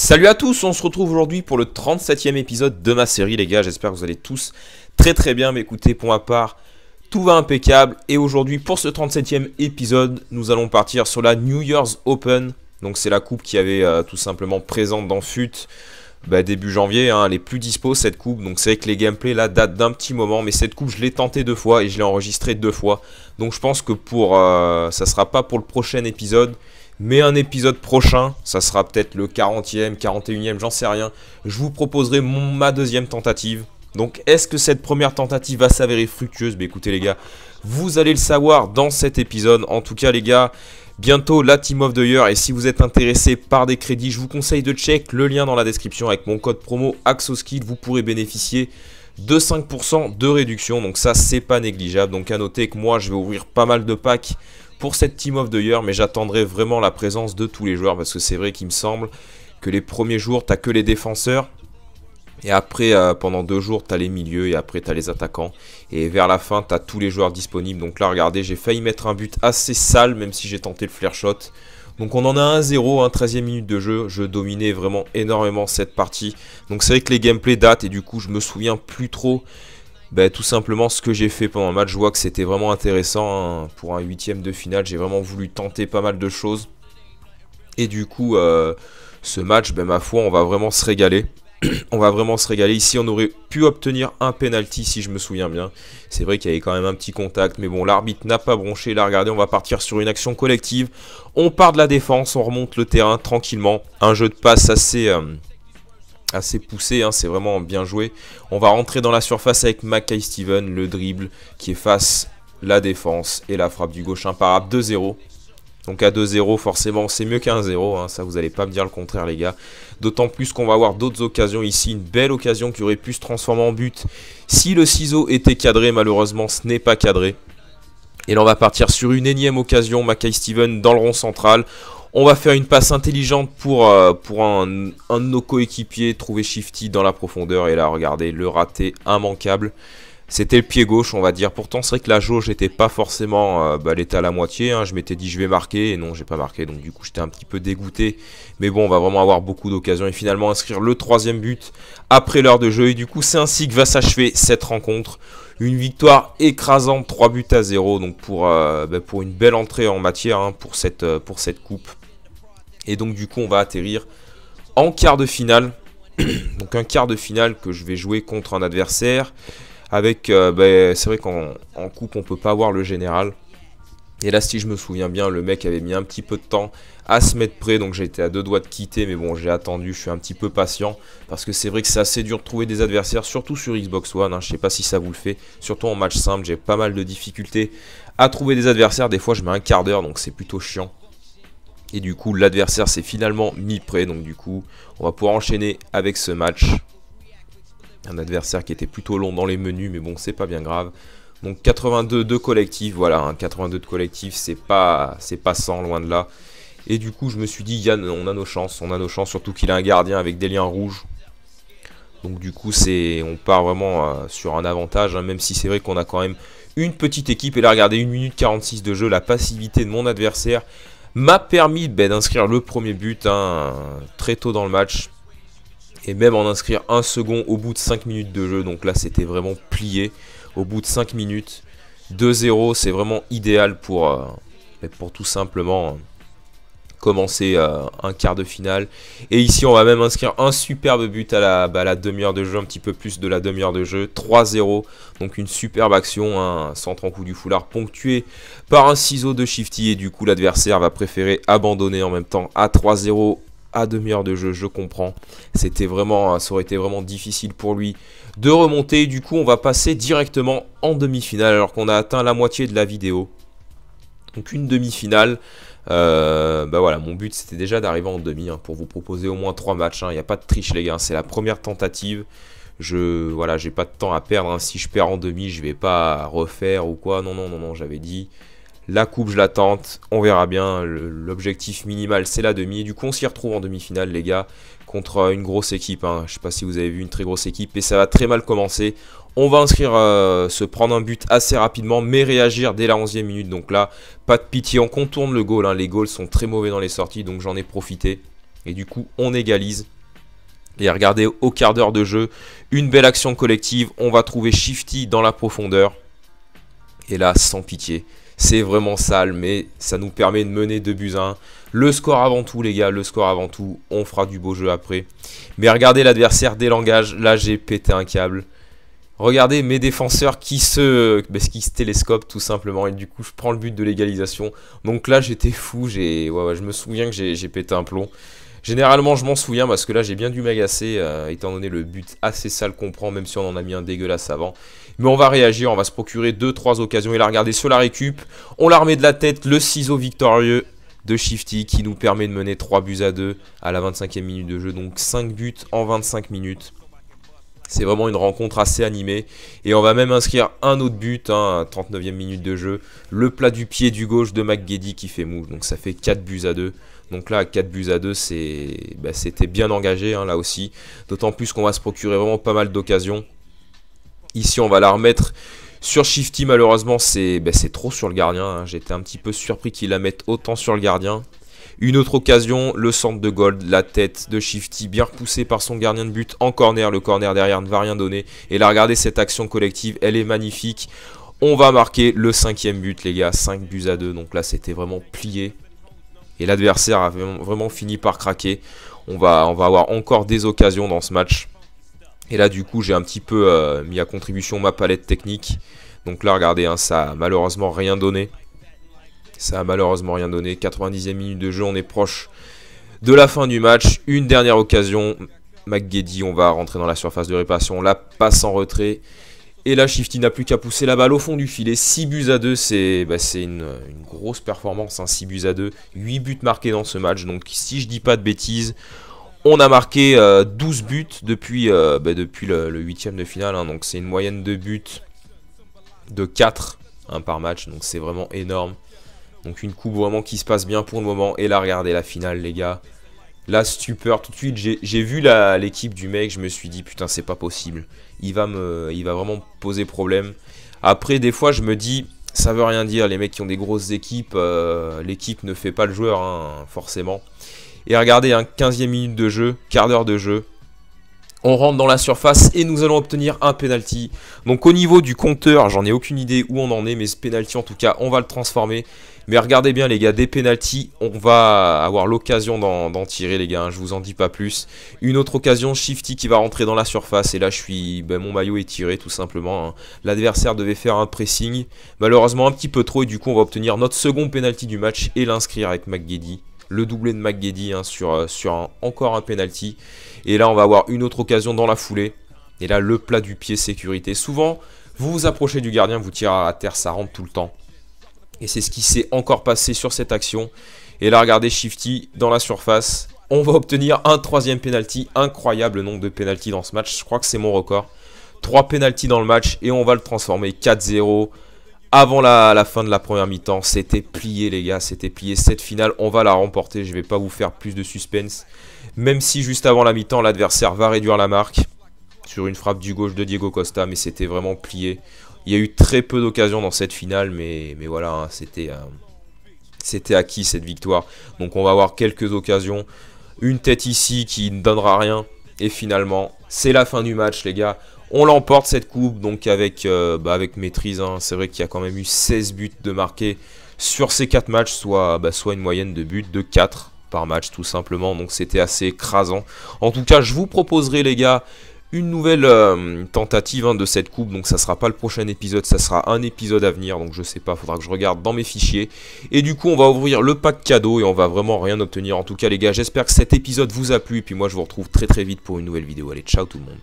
Salut à tous, on se retrouve aujourd'hui pour le 37e épisode de ma série les gars, j'espère que vous allez tous très très bien m'écouter pour ma part. Tout va impeccable et aujourd'hui pour ce 37e épisode, nous allons partir sur la New Year's Open. Donc c'est la coupe qui avait euh, tout simplement présente dans FUT bah, début janvier, hein, elle est plus dispo cette coupe, donc c'est vrai que les gameplays là datent d'un petit moment, mais cette coupe je l'ai tentée deux fois et je l'ai enregistrée deux fois, donc je pense que pour, euh, ça sera pas pour le prochain épisode, mais un épisode prochain, ça sera peut-être le 40e, 41e, j'en sais rien, je vous proposerai ma deuxième tentative, donc est-ce que cette première tentative va s'avérer fructueuse Mais bah, écoutez les gars, vous allez le savoir dans cet épisode. En tout cas les gars, bientôt la Team of the Year. Et si vous êtes intéressé par des crédits, je vous conseille de check le lien dans la description avec mon code promo AxoSkill. Vous pourrez bénéficier de 5% de réduction. Donc ça, c'est pas négligeable. Donc à noter que moi, je vais ouvrir pas mal de packs pour cette Team of the Year. Mais j'attendrai vraiment la présence de tous les joueurs parce que c'est vrai qu'il me semble que les premiers jours, t'as que les défenseurs. Et après, euh, pendant deux jours, t'as les milieux et après, t'as les attaquants. Et vers la fin, t'as tous les joueurs disponibles. Donc là, regardez, j'ai failli mettre un but assez sale, même si j'ai tenté le flare shot. Donc on en a 1-0, 13 e minute de jeu, je dominais vraiment énormément cette partie. Donc c'est vrai que les gameplays datent et du coup je me souviens plus trop ben, tout simplement ce que j'ai fait pendant le match. Je vois que c'était vraiment intéressant hein. pour un huitième de finale, j'ai vraiment voulu tenter pas mal de choses. Et du coup euh, ce match, ben, ma foi, on va vraiment se régaler. on va vraiment se régaler. Ici, on aurait pu obtenir un penalty si je me souviens bien. C'est vrai qu'il y avait quand même un petit contact, mais bon, l'arbitre n'a pas bronché. Là, regardez, on va partir sur une action collective. On part de la défense, on remonte le terrain tranquillement. Un jeu de passe assez... Euh, assez poussé, hein, c'est vraiment bien joué. On va rentrer dans la surface avec Mackay Steven, le dribble qui efface la défense et la frappe du gauche imparable 2-0. Donc à 2-0, forcément, c'est mieux qu'un 0. Hein, ça, vous n'allez pas me dire le contraire, les gars. D'autant plus qu'on va avoir d'autres occasions ici. Une belle occasion qui aurait pu se transformer en but. Si le ciseau était cadré, malheureusement, ce n'est pas cadré. Et là, on va partir sur une énième occasion. Mackay Steven dans le rond central. On va faire une passe intelligente pour, euh, pour un, de nos coéquipiers. Trouver Shifty dans la profondeur. Et là, regardez, le raté immanquable. C'était le pied gauche, on va dire. Pourtant, c'est vrai que la jauge n'était pas forcément... Euh, bah, l'état à la moitié. Hein. Je m'étais dit, je vais marquer. Et non, j'ai pas marqué. Donc, du coup, j'étais un petit peu dégoûté. Mais bon, on va vraiment avoir beaucoup d'occasions. Et finalement, inscrire le troisième but après l'heure de jeu. Et du coup, c'est ainsi que va s'achever cette rencontre. Une victoire écrasante, 3 buts à 0. Donc, pour, euh, bah, pour une belle entrée en matière hein, pour, cette, euh, pour cette coupe. Et donc, du coup, on va atterrir en quart de finale. donc, un quart de finale que je vais jouer contre un adversaire avec, euh, ben, c'est vrai qu'en coupe, on peut pas avoir le général. Et là, si je me souviens bien, le mec avait mis un petit peu de temps à se mettre prêt, donc j'étais à deux doigts de quitter, mais bon, j'ai attendu, je suis un petit peu patient, parce que c'est vrai que c'est assez dur de trouver des adversaires, surtout sur Xbox One, Je hein, je sais pas si ça vous le fait, surtout en match simple, j'ai pas mal de difficultés à trouver des adversaires, des fois je mets un quart d'heure, donc c'est plutôt chiant. Et du coup, l'adversaire s'est finalement mis prêt, donc du coup, on va pouvoir enchaîner avec ce match. Un adversaire qui était plutôt long dans les menus, mais bon, c'est pas bien grave. Donc 82 de collectif, voilà, 82 hein, de collectif, c'est pas, pas 100, loin de là. Et du coup, je me suis dit, on a nos chances, on a nos chances, surtout qu'il a un gardien avec des liens rouges. Donc du coup, c'est, on part vraiment euh, sur un avantage, hein, même si c'est vrai qu'on a quand même une petite équipe. Et là, regardez, 1 minute 46 de jeu, la passivité de mon adversaire m'a permis ben, d'inscrire le premier but hein, très tôt dans le match et même en inscrire un second au bout de 5 minutes de jeu. Donc là, c'était vraiment plié au bout de 5 minutes. 2-0, c'est vraiment idéal pour, euh, pour tout simplement euh, commencer euh, un quart de finale. Et ici, on va même inscrire un superbe but à la, bah, la demi-heure de jeu, un petit peu plus de la demi-heure de jeu. 3-0, donc une superbe action, un hein, centre en coup du foulard ponctué par un ciseau de Shifty. Et du coup, l'adversaire va préférer abandonner en même temps à 3-0 à demi-heure de jeu, je comprends. C'était vraiment, ça aurait été vraiment difficile pour lui de remonter. Du coup, on va passer directement en demi-finale alors qu'on a atteint la moitié de la vidéo. Donc une demi-finale. Euh, bah voilà, mon but c'était déjà d'arriver en demi hein, pour vous proposer au moins trois matchs. Hein. Il y n'y a pas de triche les gars, c'est la première tentative. Je voilà, j'ai pas de temps à perdre. Hein. Si je perds en demi, je vais pas refaire ou quoi. Non, non, non, non, j'avais dit. La coupe, je l'attente, on verra bien. L'objectif minimal, c'est la demi. Du coup, on s'y retrouve en demi-finale, les gars, contre une grosse équipe. Hein. Je ne sais pas si vous avez vu une très grosse équipe, et ça va très mal commencer. On va inscrire, euh, se prendre un but assez rapidement, mais réagir dès la 11e minute. Donc là, pas de pitié, on contourne le goal. Hein. Les goals sont très mauvais dans les sorties, donc j'en ai profité. Et du coup, on égalise. Et regardez, au quart d'heure de jeu, une belle action collective. On va trouver Shifty dans la profondeur. Et là, sans pitié. C'est vraiment sale, mais ça nous permet de mener 2 buts à 1. Le score avant tout, les gars, le score avant tout. On fera du beau jeu après. Mais regardez l'adversaire des langages. Là, j'ai pété un câble. Regardez mes défenseurs qui se, ben, se télescopent tout simplement. Et du coup, je prends le but de l'égalisation. Donc là, j'étais fou. ouais, je me souviens que j'ai pété un plomb. Généralement, je m'en souviens parce que là, j'ai bien dû m'agacer, euh, étant donné le but assez sale qu'on prend, même si on en a mis un dégueulasse avant. Mais on va réagir, on va se procurer 2-3 occasions. Et là, regardez, sur la récup, on la remet de la tête, le ciseau victorieux de Shifty qui nous permet de mener 3 buts à 2 à la 25e minute de jeu. Donc 5 buts en 25 minutes. C'est vraiment une rencontre assez animée. Et on va même inscrire un autre but, la hein, 39e minute de jeu. Le plat du pied du gauche de McGeddy qui fait mouche. Donc ça fait 4 buts à 2. Donc là, 4 buts à 2, bah, c'était bien engagé, hein, là aussi. D'autant plus qu'on va se procurer vraiment pas mal d'occasions. Ici, on va la remettre sur Shifty, malheureusement, c'est bah, trop sur le gardien. Hein. J'étais un petit peu surpris qu'il la mette autant sur le gardien. Une autre occasion, le centre de Gold, la tête de Shifty, bien repoussée par son gardien de but en corner. Le corner derrière ne va rien donner. Et là, regardez cette action collective, elle est magnifique. On va marquer le cinquième but, les gars. 5 buts à 2. Donc là, c'était vraiment plié et l'adversaire a vraiment fini par craquer. On va, on va avoir encore des occasions dans ce match. Et là, du coup, j'ai un petit peu euh, mis à contribution ma palette technique. Donc là, regardez, hein, ça a malheureusement rien donné. Ça a malheureusement rien donné. 90e minute de jeu, on est proche de la fin du match. Une dernière occasion. McGeddy, on va rentrer dans la surface de réparation. La passe en retrait. Et là, Shifty n'a plus qu'à pousser la balle au fond du filet. 6 buts à 2, c'est bah, une, grosse performance. 6 hein. buts à 2, 8 buts marqués dans ce match. Donc si je dis pas de bêtises, on a marqué 12 euh, buts depuis, euh, bah, depuis le, huitième 8ème de finale. Hein. donc c'est une moyenne de buts de 4 hein, par match. Donc c'est vraiment énorme. Donc une coupe vraiment qui se passe bien pour le moment. Et là, regardez la finale, les gars. La stupeur, tout de suite, j'ai vu l'équipe du mec, je me suis dit, putain, c'est pas possible. Il va, me, il va vraiment poser problème. Après, des fois, je me dis, ça veut rien dire, les mecs qui ont des grosses équipes, euh, l'équipe ne fait pas le joueur, hein, forcément. Et regardez, un 15 ème minute de jeu, quart d'heure de jeu, on rentre dans la surface et nous allons obtenir un penalty. Donc au niveau du compteur, j'en ai aucune idée où on en est, mais ce penalty en tout cas, on va le transformer. Mais regardez bien les gars, des penalties, on va avoir l'occasion d'en tirer les gars, je hein, je vous en dis pas plus. Une autre occasion, Shifty qui va rentrer dans la surface et là je suis, ben, mon maillot est tiré tout simplement. Hein. L'adversaire devait faire un pressing, malheureusement un petit peu trop et du coup on va obtenir notre second penalty du match et l'inscrire avec McGeady le doublé de McGeady hein, sur, euh, encore un penalty. Et là, on va avoir une autre occasion dans la foulée. Et là, le plat du pied sécurité. Souvent, vous vous approchez du gardien, vous tirez à terre, ça rentre tout le temps. Et c'est ce qui s'est encore passé sur cette action. Et là, regardez Shifty dans la surface. On va obtenir un troisième penalty. Incroyable nombre de penalties dans ce match. Je crois que c'est mon record. Trois penalties dans le match et on va le transformer 4-0 avant la, fin de la première mi-temps. C'était plié, les gars. C'était plié. Cette finale, on va la remporter. Je ne vais pas vous faire plus de suspense. Même si juste avant la mi-temps, l'adversaire va réduire la marque sur une frappe du gauche de Diego Costa. Mais c'était vraiment plié. Il y a eu très peu d'occasions dans cette finale. Mais, voilà, hein, euh, c'était acquis cette victoire. Donc on va avoir quelques occasions. Une tête ici qui ne donnera rien. Et finalement, c'est la fin du match, les gars. On l'emporte cette coupe, donc avec, euh, bah, avec maîtrise. Hein. C'est vrai qu'il y a quand même eu 16 buts de marqué sur ces 4 matchs, soit, bah, soit une moyenne de buts de 4 par match tout simplement. Donc c'était assez écrasant. En tout cas, je vous proposerai les gars une nouvelle euh, tentative hein, de cette coupe. Donc ça sera pas le prochain épisode, ça sera un épisode à venir. Donc je sais pas, Il faudra que je regarde dans mes fichiers. Et du coup, on va ouvrir le pack cadeau et on va vraiment rien obtenir. En tout cas, les gars, j'espère que cet épisode vous a plu. Et puis moi, je vous retrouve très très vite pour une nouvelle vidéo. Allez, ciao tout le monde.